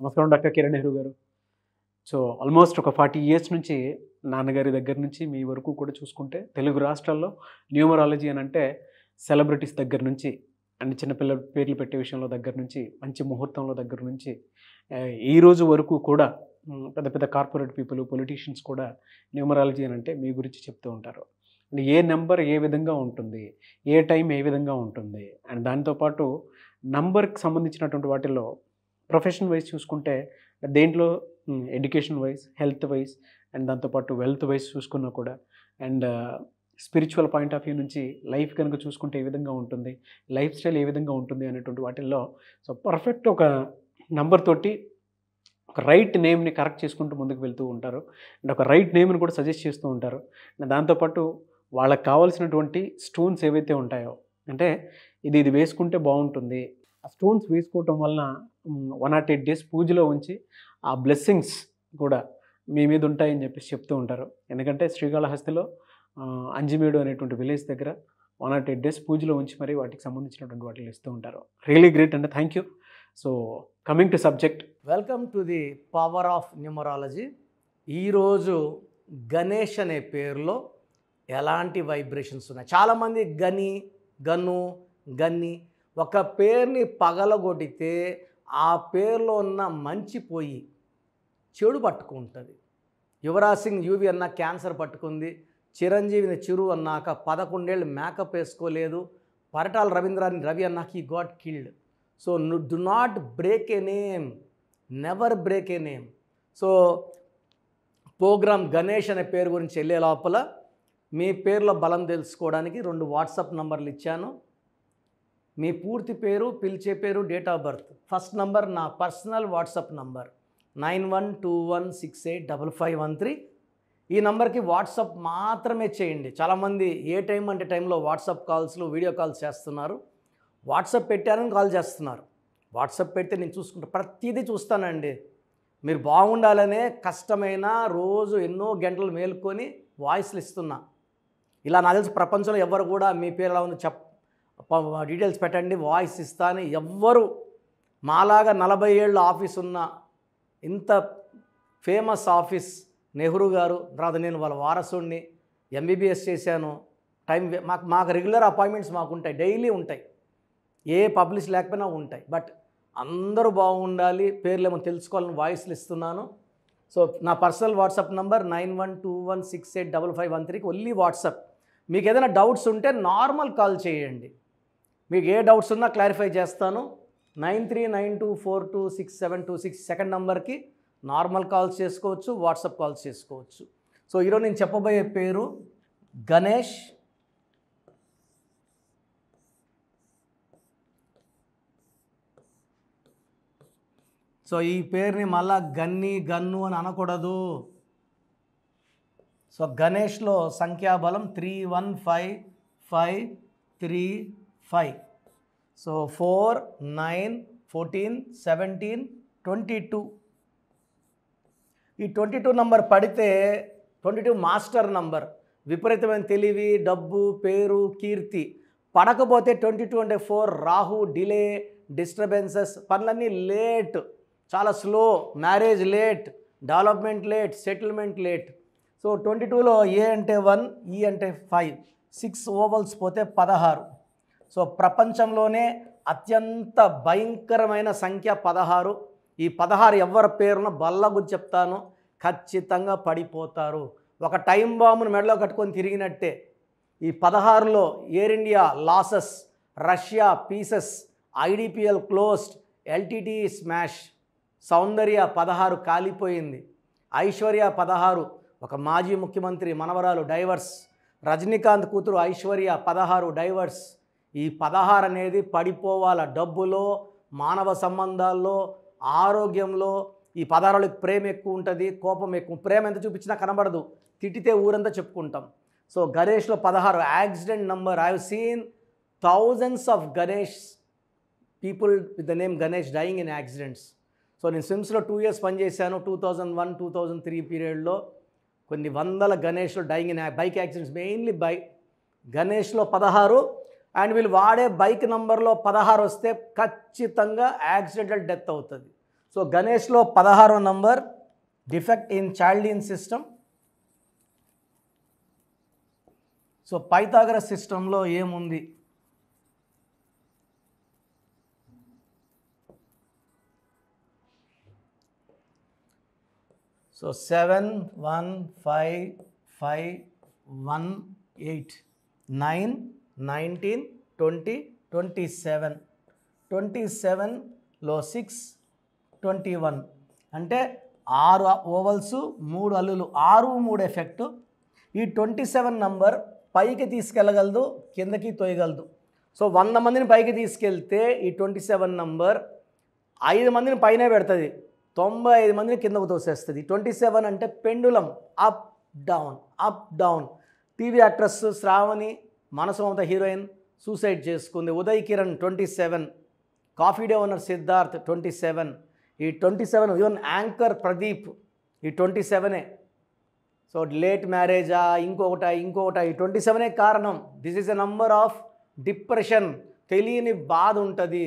నమస్కారం doctor Kiran Nehru garu so almost ఒక forty years నుంచి నాన్నగారి దగ్గర నుంచి మీ వరకు కూడా చూసుకుంటే తెలుగు రాష్ట్రాల్లో న్యూమరాలజీ అని అంటే సెలబ్రిటీస్ దగ్గర నుంచి అండ్ చిన్నపిల్ల పేర్లు పెట్టే విషయంలో దగ్గర నుంచి మంచి ముహూర్తంలో దగ్గర నుంచి ఈ రోజు వరకు కూడా పెద్ద పెద్ద కార్పొరేట్ పీపుల్ పొలిటీషియన్స్ కూడా న్యూమరాలజీ అని అంటే మీ గురించి చెప్తూ ఉంటారు అండ్ ఏ నెంబర్ ఏ విధంగా ఉంటుంది ఏ టైం ఏ విధంగా ఉంటుంది అండ్ దాంతోపాటు నంబర్కి సంబంధించినటువంటి వాటిల్లో ప్రొఫెషన్ వైజ్ చూసుకుంటే దేంట్లో education wise health wise and దాంతోపాటు వెల్త్ వైజ్ చూసుకున్నా కూడా and spiritual point of view నుంచి లైఫ్ కనుక చూసుకుంటే ఏ విధంగా ఉంటుంది లైఫ్ స్టైల్ ఏ విధంగా ఉంటుంది అనేటువంటి వాటిల్లో సో పర్ఫెక్ట్ ఒక నంబర్ తోటి ఒక రైట్ నేమ్ని కరెక్ట్ చేసుకుంటూ ముందుకు వెళ్తూ ఉంటారు అండ్ ఒక రైట్ నేమ్ని కూడా సజెస్ట్ చేస్తూ ఉంటారు దాంతోపాటు వాళ్ళకి కావాల్సినటువంటి స్టోన్స్ ఏవైతే ఉంటాయో అంటే ఇది ఇది వేసుకుంటే బాగుంటుంది ఆ స్టోన్స్ వేసుకోవటం వలన వన్ నాట్ ఎయిట్ డేస్ పూజలో ఉంచి ఆ బ్లెస్సింగ్స్ కూడా మీ మీద ఉంటాయని చెప్పేసి చెప్తూ ఉంటారు ఎందుకంటే శ్రీకాళహస్తిలో అంజిమేడు అనేటువంటి విలేజ్ దగ్గర వన్ నాట్ ఎయిట్ డేస్ పూజలో ఉంచి మరి వాటికి సంబంధించినటువంటి వాటిని ఇస్తూ ఉంటారు రియలీ గ్రేట్ అంటే thank you so coming to subject welcome to the power of numerology ఈరోజు గణేష్ అనే పేరులో ఎలాంటి వైబ్రేషన్స్ ఉన్నాయి చాలామంది గని గను గన్ని ఒక పేరుని పగలగొడితే ఆ పేరులో ఉన్న మంచి పోయి చెడు పట్టుకుంటుంది యువరాజ్ సింగ్ యూవి అన్న క్యాన్సర్ పట్టుకుంది చిరంజీవిని చిరు అన్నాక పదకొండేళ్ళు మేకప్ వేసుకోలేదు పరటాల రవీంద్రాన్ని రవి అన్నాక he got killed so do not break a name never break a name so program Ganesh అనే పేరు గురించి వెళ్ళే లోపల మీ పేర్లో బలం తెలుసుకోవడానికి రెండు వాట్సాప్ నంబర్లు ఇచ్చాను మీ పూర్తి పేరు పిలిచే పేరు date of birth first number నా personal WhatsApp number nine one two one six eight double five one three ఈ నెంబర్కి వాట్సాప్ మాత్రమే చేయండి చాలామంది ఏ టైం అంటే టైంలో వాట్సాప్ కాల్స్లో వీడియో కాల్స్ చేస్తున్నారు వాట్సాప్ పెట్టారని కాల్ చేస్తున్నారు వాట్సాప్ పెడితే నేను చూసుకుంటా ప్రతిదీ చూస్తానండి మీరు బాగుండాలనే కష్టమైన రోజు ఎన్నో గంటలు మేలుకొని వాయిస్లు ఇస్తున్నా ఇలా నా తెలిసి ప్రపంచంలో ఎవరు కూడా మీ పేరు ఎలా ఉందో చెప్ డీటెయిల్స్ పెట్టండి వాయిస్ ఇస్తాను ఎవ్వరు మాలాగా నలభై ఏళ్ళ ఆఫీస్ ఉన్న ఇంత ఫేమస్ ఆఫీస్ నెహ్రూ గారు తర్వాత నేను వాళ్ళ వారసుడిని ఎంబీబీఎస్ చేశాను టైం మాకు మాకు రెగ్యులర్ అపాయింట్మెంట్స్ మాకు ఉంటాయి డైలీ ఉంటాయి ఏ పబ్లిష్ లేకపోయినా ఉంటాయి బట్ అందరూ బాగుండాలి పేర్లు ఏమో తెలుసుకోవాలని వాయిస్లు ఇస్తున్నాను సో నా personal WhatsApp number nine one two one six eight double five one త్రీకి ఓన్లీ వాట్సాప్ మీకు ఏదైనా డౌట్స్ ఉంటే నార్మల్ కాల్ చేయండి మీకు ఏ డౌట్స్ ఉన్నా క్లారిఫై చేస్తాను nine three nine two four two six seven two six second నంబర్కి నార్మల్ కాల్స్ చేసుకోవచ్చు వాట్సాప్ కాల్స్ చేసుకోవచ్చు సో ఈరోజు నేను చెప్పబోయే పేరు గణేష్ సో ఈ పేరుని మళ్ళా గన్ని గన్ను అని అనకూడదు సో గణేష్లో సంఖ్యాబలం three one five five three five so four nine fourteen seventeen twenty two ఈ ట్వంటీ టూ నంబర్ పడితే ట్వంటీ టూ మాస్టర్ నంబర్ విపరీతమైన తెలివి డబ్బు పేరు కీర్తి పడకపోతే ట్వంటీ టూ అంటే ఫోర్ రాహు డిలే డిస్టర్బెన్సెస్ పనులన్నీ లేట్ చాలా slow marriage late development late settlement late so twenty టూలో ఏ అంటే వన్ ఈ అంటే ఫైవ్ సిక్స్ ఓవల్స్ పోతే పదహారు సో ప్రపంచంలోనే అత్యంత భయంకరమైన సంఖ్య పదహారు ఈ పదహారు ఎవరి పేరున బల్ల గురించి చెప్తాను ఖచ్చితంగా పడిపోతారు ఒక టైం బాంబును మెడలో కట్టుకొని తిరిగినట్టే ఈ పదహారులో air India losses Russia pieces IDPL closed LTT smash Soundarya పదహారు కాలిపోయింది ఐశ్వర్య పదహారు ఒక మాజీ ముఖ్యమంత్రి మనవరాలు డైవర్స్ రజనీకాంత్ కూతురు ఐశ్వర్య పదహారు డైవర్స్ ఈ పదహారు అనేది పడిపోవాల డబ్బులో మానవ సంబంధాల్లో ఆరోగ్యంలో ఈ పదహారు ప్రేమ ఎక్కువ ఉంటుంది కోపం ఎక్కువ ప్రేమ ఎంత చూపించినా కనబడదు తిట్టితే ఊరంతా చెప్పుకుంటాం సో గణేష్లో పదహారు accident number I seen thousands of Ganesh people with the name Ganesh dying in accidents so నేను సిమ్స్లో టూ ఇయర్స్ పనిచేశాను two thousand one two thousand three పీరియడ్లో కొన్ని వందల గణేష్లో dying in bike accidents mainly bike గణేష్లో పదహారు అండ్ వీళ్ళు వాడే బైక్ నెంబర్లో పదహారు వస్తే ఖచ్చితంగా యాక్సిడెంటల్ డెత్ అవుతుంది సో గణేష్లో పదహారో number defect in child in system so Pythagoras సిస్టంలో ఏముంది so seven one five five one eight nine nineteen twenty twenty seven twenty సెవెన్లో సిక్స్ ట్వంటీ వన్ అంటే ఆరు ఓవల్స్ మూడు అల్లులు ఆరు మూడు ఎఫెక్ట్ ఈ ట్వంటీ సెవెన్ నంబర్ పైకి తీసుకెళ్ళగలదు కిందకి తోయగలదు సో వంద మందిని పైకి తీసుకెళ్తే ఈ ట్వంటీ సెవెన్ నంబర్ ఐదు మందిని పైన పెడుతుంది తొంభై ఐదు మందిని కిందకు తోసేస్తుంది ట్వంటీ సెవెన్ అంటే pendulum up down up down TV actress Sravani మనసం హీరోయిన్ సూసైడ్ చేసుకుంది Uday Kiran twenty seven coffee day owner Siddharth twenty seven ఈ twenty seven even anchor Pradeep ఈ ట్వంటీ సెవెనే సో లేట్ మ్యారేజా ఇంకొకట ఇంకొకట ఈ ట్వంటీ సెవెనే కారణం this is a number of depression తెలియని బాధ ఉంటుంది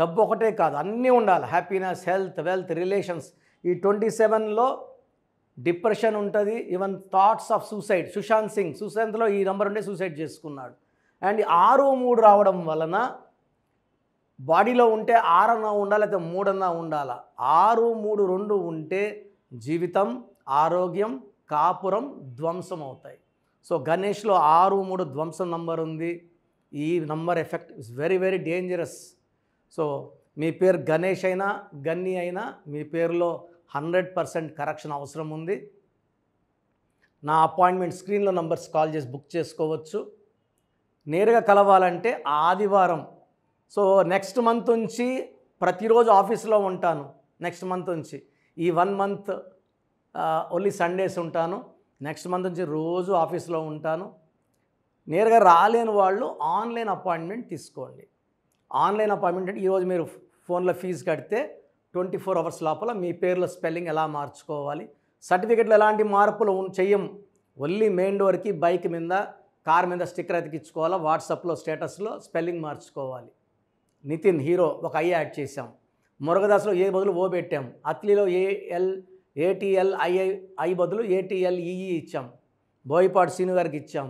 డబ్బు ఒకటే కాదు అన్నీ ఉండాలి హ్యాపీనెస్ హెల్త్ వెల్త్ రిలేషన్స్ ఈ ట్వంటీ సెవెన్లో డిప్రెషన్ ఉంటుంది even thoughts of suicide Sushant Singh సుశాంత్లో ఈ నెంబర్ ఉండే సూసైడ్ చేసుకున్నాడు అండ్ ఆరు మూడు రావడం వలన బాడీలో ఉంటే ఆరన్నా ఉండాలి లేకపోతే మూడన్నా ఉండాలా ఆరు మూడు రెండు ఉంటే జీవితం ఆరోగ్యం కాపురం ధ్వంసం అవుతాయి సో గణేష్లో ఆరు మూడు ధ్వంసం నంబర్ ఉంది ఈ number effect is very very dangerous so మీ పేరు గణేష్ అయినా గన్ని అయినా మీ పేరులో హండ్రెడ్ పర్సెంట్ కరెక్షన్ అవసరం ఉంది నా అపాయింట్మెంట్ స్క్రీన్లో నంబర్స్ కాల్ చేసి బుక్ చేసుకోవచ్చు నేరుగా కలవాలంటే ఆదివారం సో నెక్స్ట్ మంత్ నుంచి ప్రతిరోజు ఆఫీస్లో ఉంటాను నెక్స్ట్ మంత్ నుంచి ఈ వన్ మంత్ ఓన్లీ సండేస్ ఉంటాను నెక్స్ట్ మంత్ నుంచి రోజు ఆఫీస్లో ఉంటాను నేరుగా రాలేని వాళ్ళు ఆన్లైన్ అపాయింట్మెంట్ తీసుకోండి ఆన్లైన్ అపాయింట్మెంట్ ఈరోజు మీరు ఫోన్లో ఫీజు కడితే ట్వంటీ ఫోర్ అవర్స్ లోపల మీ పేర్ల స్పెల్లింగ్ ఎలా మార్చుకోవాలి సర్టిఫికెట్లు ఎలాంటి మార్పులు చెయ్యం ఓన్లీ మెయిన్ డోర్కి బైక్ మీద కార్ మీద స్టిక్కర్ అతికించుకోవాలా వాట్సాప్లో స్టేటస్లో స్పెల్లింగ్ మార్చుకోవాలి నితిన్ హీరో ఒక ఐ యాడ్ చేసాం మురగదాస్లో ఏ బదులు ఓ పెట్టాం అత్లీలో ఏఎల్ ఏటీఎల్ ఐఐ ఐ బదులు ఏటీఎల్ ఈఈ ఇచ్చాం బోయపాటి సీను గారికి ఇచ్చాం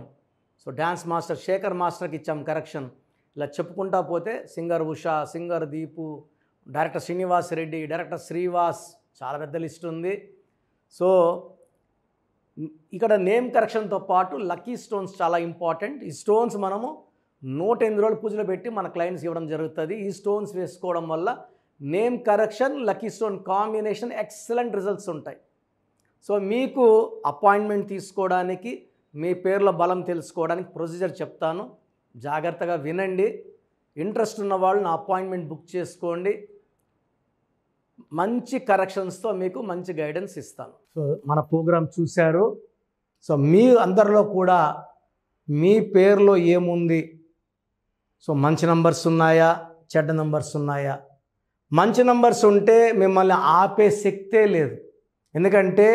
సో డ్యాన్స్ మాస్టర్ శేఖర్ మాస్టర్కి ఇచ్చాం కరెక్షన్ ఇలా చెప్పుకుంటా పోతే singer Usha singer Deepu director Srinivas Reddy director Sreevas చాలా పెద్ద లిస్ట్ ఉంది సో ఇక్కడ నేమ్ కరెక్షన్తో పాటు లక్కీ స్టోన్స్ చాలా ఇంపార్టెంట్ ఈ స్టోన్స్ మనము నూట ఎనిమిది రోజులు పూజలు పెట్టి మన క్లయింట్స్ ఇవ్వడం జరుగుతుంది ఈ స్టోన్స్ వేసుకోవడం వల్ల name correction lucky stone combination excellent results ఉంటాయి సో మీకు అపాయింట్మెంట్ తీసుకోవడానికి మీ పేర్ల బలం తెలుసుకోవడానికి ప్రొసీజర్ చెప్తాను జాగ్రత్తగా వినండి ఇంట్రెస్ట్ ఉన్న వాళ్ళు నా అపాయింట్మెంట్ బుక్ చేసుకోండి మంచి కరెక్షన్స్తో మీకు మంచి గైడెన్స్ ఇస్తాను సో మన ప్రోగ్రామ్ చూశారు సో మీ అందరిలో కూడా మీ పేరులో ఏముంది సో మంచి నంబర్స్ ఉన్నాయా చెడ్డ నంబర్స్ ఉన్నాయా మంచి నంబర్స్ ఉంటే మిమ్మల్ని ఆపే శక్తే లేదు ఎందుకంటే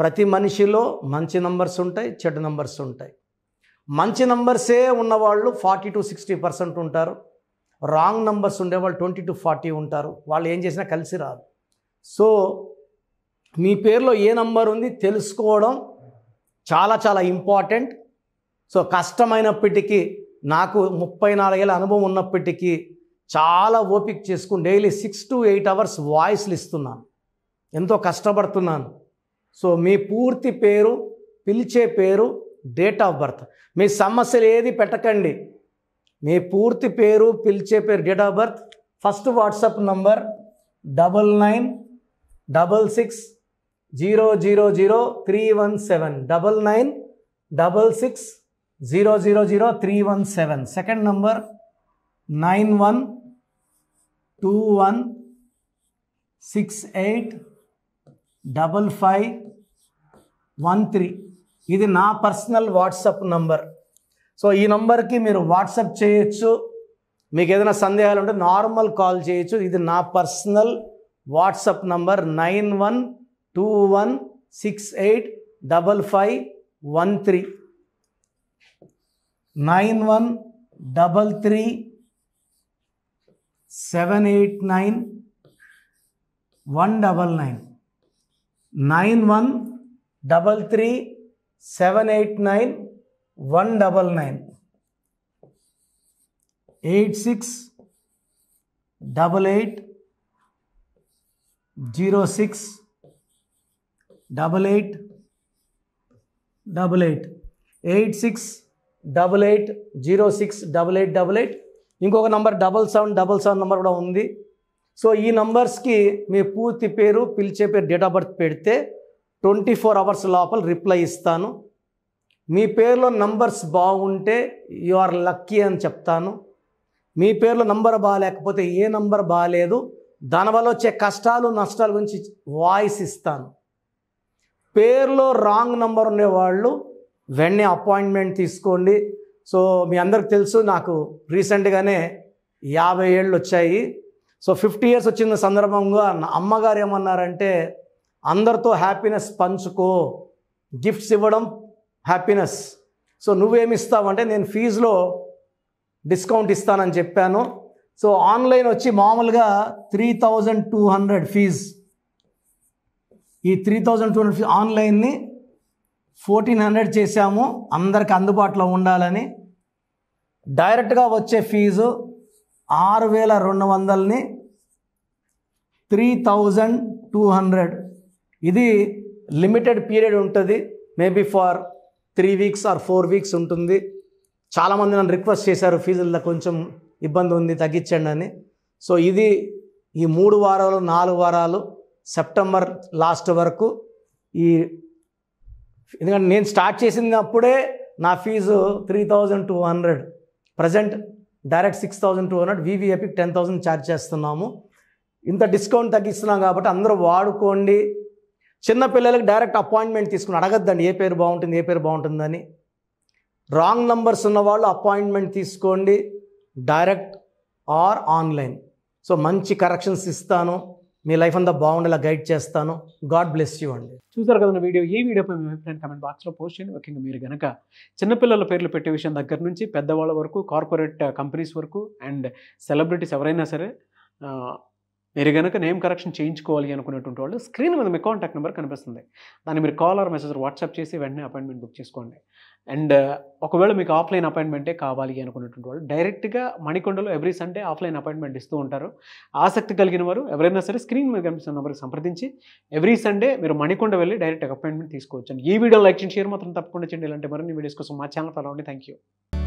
ప్రతి మనిషిలో మంచి నంబర్స్ ఉంటాయి చెడ్డ నంబర్స్ ఉంటాయి మంచి నంబర్సే ఉన్నవాళ్ళు ఫార్టీ టు సిక్స్టీ పర్సెంట్ ఉంటారు రాంగ్ నంబర్స్ ఉండేవాళ్ళు ట్వంటీ టు ఫార్టీ ఉంటారు వాళ్ళు ఏం చేసినా కలిసి రాదు సో మీ పేరులో ఏ నంబర్ ఉంది తెలుసుకోవడం చాలా చాలా ఇంపార్టెంట్ సో కష్టమైనప్పటికీ నాకు ముప్పై నాలుగేళ్ళ అనుభవం ఉన్నప్పటికీ చాలా ఓపిక చేసుకుని daily six to eight hours వాయిస్లు ఇస్తున్నాను ఎంతో కష్టపడుతున్నాను సో మీ పూర్తి పేరు పిలిచే పేరు డేట్ ఆఫ్ బర్త్ మీ సమస్యలు ఏది పెట్టకండి మీ పూర్తి పేరు పిలిచే పేరు date of birth first WhatsApp number double nine double six zero zero zero three one seven double nine double six zero zero zero three one seven second number nine one two one six eight double five one three ఇది నా personal WhatsApp number so ఈ నంబర్కి మీరు WhatsApp చేయొచ్చు మీకు ఏదైనా సందేహాలు ఉంటే నార్మల్ కాల్ చేయొచ్చు ఇది నా personal WhatsApp number nine one two one six eight double five one three nine one double three seven eight nine one double nine nine one double three seven eight nine one double nine eight six double eight zero six double eight double eight eight six double eight zero six double eight double eight ఇంకొక number double seven double seven number కూడా ఉంది so ఈ నంబర్స్కి మీ పూర్తి పేరు పిలిచే పేరు date of birth పెడితే twenty four hours లోపల రిప్లై ఇస్తాను మీ పేరులో నంబర్స్ బాగుంటే యు ఆర్ లక్కీ అని చెప్తాను మీ పేరులో నంబర్ బాగాలేకపోతే ఏ నంబర్ బాగాలేదు దానివల్ల వచ్చే కష్టాలు నష్టాల గురించి వాయిస్ ఇస్తాను పేరులో రాంగ్ నంబర్ ఉండేవాళ్ళు వెంటనే అపాయింట్మెంట్ తీసుకోండి సో మీ అందరికి తెలుసు నాకు రీసెంట్గానే యాభై ఏళ్ళు వచ్చాయి సో ఫిఫ్టీ ఇయర్స్ వచ్చిన సందర్భంగా నా అమ్మగారు ఏమన్నారంటే అందరితో హ్యాపీనెస్ పంచుకో గిఫ్ట్స్ ఇవ్వడం హ్యాపీనెస్ సో నువ్వేమిస్తావంటే నేను ఫీజులో డిస్కౌంట్ ఇస్తానని చెప్పాను సో ఆన్లైన్ వచ్చి మామూలుగా three thousand two hundred fees ఈ three thousand two hundred fees ఆన్లైన్ని ఫోర్టీన్ హండ్రెడ్ చేశాము అందరికి అందుబాటులో ఉండాలని డైరెక్ట్గా వచ్చే ఫీజు ఆరు వేల రెండు వందలని త్రీ థౌజండ్ టూ హండ్రెడ్ ఇది లిమిటెడ్ పీరియడ్ ఉంటుంది maybe for three weeks or four weeks ఉంటుంది చాలామంది నన్ను రిక్వెస్ట్ చేశారు ఫీజుల్లో కొంచెం ఇబ్బంది ఉంది తగ్గించండి అని సో ఇది ఈ మూడు వారాలు నాలుగు వారాలు సెప్టెంబర్ లాస్ట్ వరకు ఈ ఎందుకంటే నేను స్టార్ట్ చేసినప్పుడే నా fee three thousand two hundred present direct six thousand two hundred వివిఐపికి టెన్ థౌజండ్ ఛార్జ్ చేస్తున్నాము ఇంత డిస్కౌంట్ తగ్గిస్తున్నాం కాబట్టి అందరూ వాడుకోండి చిన్నపిల్లలకి డైరెక్ట్ అపాయింట్మెంట్ తీసుకుని అడగద్దండి ఏ పేరు బాగుంటుంది ఏ పేరు బాగుంటుందని రాంగ్ నంబర్స్ ఉన్న వాళ్ళు అపాయింట్మెంట్ తీసుకోండి డైరెక్ట్ ఆర్ ఆన్లైన్ సో మంచి కరెక్షన్స్ ఇస్తాను మీ లైఫ్ అంతా బాగుండేలా గైడ్ చేస్తాను గాడ్ బ్లెస్ యూ అండి చూసారు కదా వీడియో ఈ వీడియోపై మీ అభిప్రాయం కమెంట్ బాక్స్లో పోస్ట్ చేయండి ముఖ్యంగా మీరు కనుక చిన్నపిల్లల పేర్లు పెట్టే విషయం దగ్గర నుంచి పెద్దవాళ్ళ వరకు కార్పొరేట్ కంపెనీస్ వరకు అండ్ సెలబ్రిటీస్ ఎవరైనా సరే మీరు కనుక నేమ్ కరెక్షన్ చేయించుకోవాలి అనుకునేటువంటి వాళ్ళు స్క్రీన్ మీద మీ కాంటాక్ట్ నెంబర్ కనిపిస్తుంది దాన్ని మీరు కాల్ ఆర్ మెసేజ్ వాట్సాప్ చేసి వెంటనే అపాయింట్మెంట్ బుక్ చేసుకోండి అండ్ ఒకవేళ మీకు ఆఫ్లైన్ అపాయింట్మెంటే కావాలి అనుకునేటువంటి వాళ్ళు డైరెక్ట్గా మణికొండలో ఎవ్రీ సండే ఆఫ్లైన్ అపాయింట్మెంట్ ఇస్తూ ఉంటారు ఆసక్తి కలిగిన వారు ఎవరైనా సరే స్క్రీన్ మీద కనిపిస్తున్న నెంబర్కి సంప్రదించి ఎవ్రీ సండే మీరు మణికొండ వెళ్ళి డైరెక్ట్ అపాయింట్మెంట్ తీసుకోవచ్చు ఈ వీడియో లైక్ చేయండి షేర్ మాత్రం తప్పకుండా చేయండి ఇలాంటి మరిన్ని వీడియోస్ కోసం మా ఛానల్ ఫాలో అవ్వండి థ్యాంక్ యూ